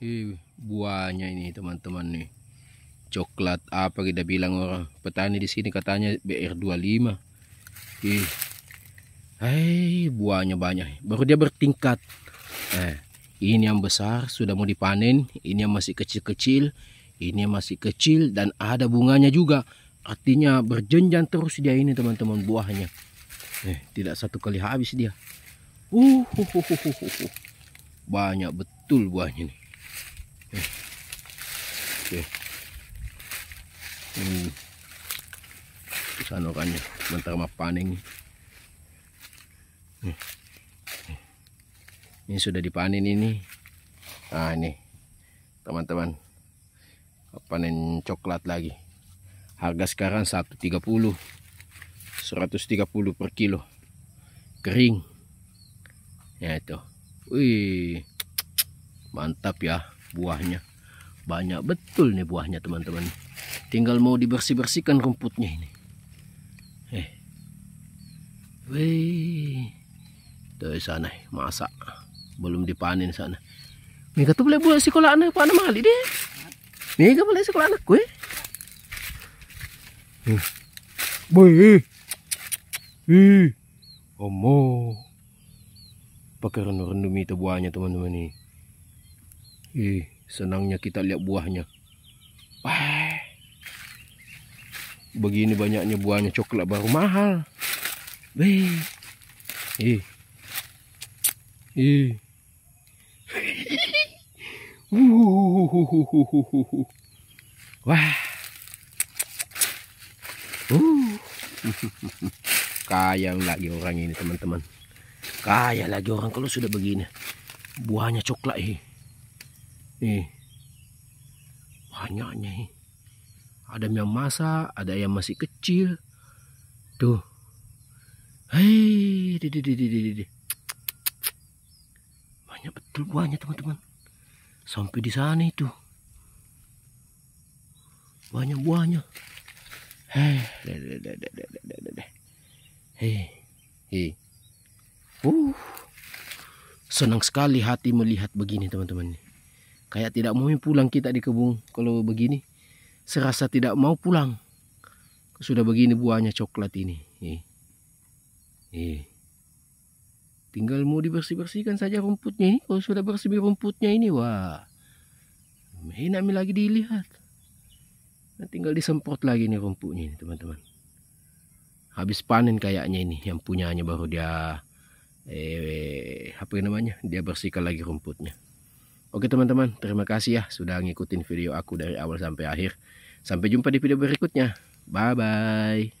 Ih, buahnya ini teman-teman nih. Coklat apa kita bilang orang petani di sini katanya BR25. Ih. Hai, buahnya banyak. Baru dia bertingkat. Eh, ini yang besar sudah mau dipanen, ini yang masih kecil-kecil, ini yang masih kecil dan ada bunganya juga. Artinya berjenjang terus dia ini teman-teman buahnya. Eh, tidak satu kali habis dia. Uh, uh, uh, uh, uh, uh. banyak betul buahnya nih. Oke. Hmm. Sana kanya, bentar mapaning. Nih. Ini sudah dipanen ini. Nah, ini. Teman-teman. Panen coklat lagi. Harga sekarang 130. 130 per kilo. Kering. Ya itu. Wih. Mantap ya buahnya banyak betul nih buahnya teman-teman tinggal mau dibersih-bersihkan rumputnya ini eh weh dari sana masak belum dipanen sana ini tuh boleh buat sekolah anak panen mali deh Mika boleh sekolah anak gue boy Ih, omoh, pakai rendu-rendu itu buahnya teman-teman nih. Ih, eh, senangnya kita lihat buahnya. Wah. Begini banyaknya buahnya coklat baru mahal. Wih. Ih. Ih. Wah. Uh. Kaya lagi orang ini, teman-teman. Kaya lagi orang kalau sudah begini. Buahnya coklat, eh. Ih, banyaknya. Ada yang masa ada yang masih kecil. Tuh. Hei, Banyak betul buahnya teman-teman. Sampai di sana itu. Banyak buahnya. Hei, hei, hei. Uh, senang sekali hati melihat begini teman-teman. Kayak tidak mau pulang kita di kebun kalau begini. Serasa tidak mau pulang. Sudah begini buahnya coklat ini. Eh. Eh. Tinggal mau dibersih-bersihkan saja rumputnya ini. Kalau sudah bersih rumputnya ini, wah. Enak lagi dilihat. Nah, tinggal disemprot lagi nih rumputnya ini, teman-teman. Habis panen kayaknya ini. Yang punyanya baru dia eh apa namanya dia bersihkan lagi rumputnya Oke teman-teman, terima kasih ya sudah ngikutin video aku dari awal sampai akhir. Sampai jumpa di video berikutnya. Bye-bye.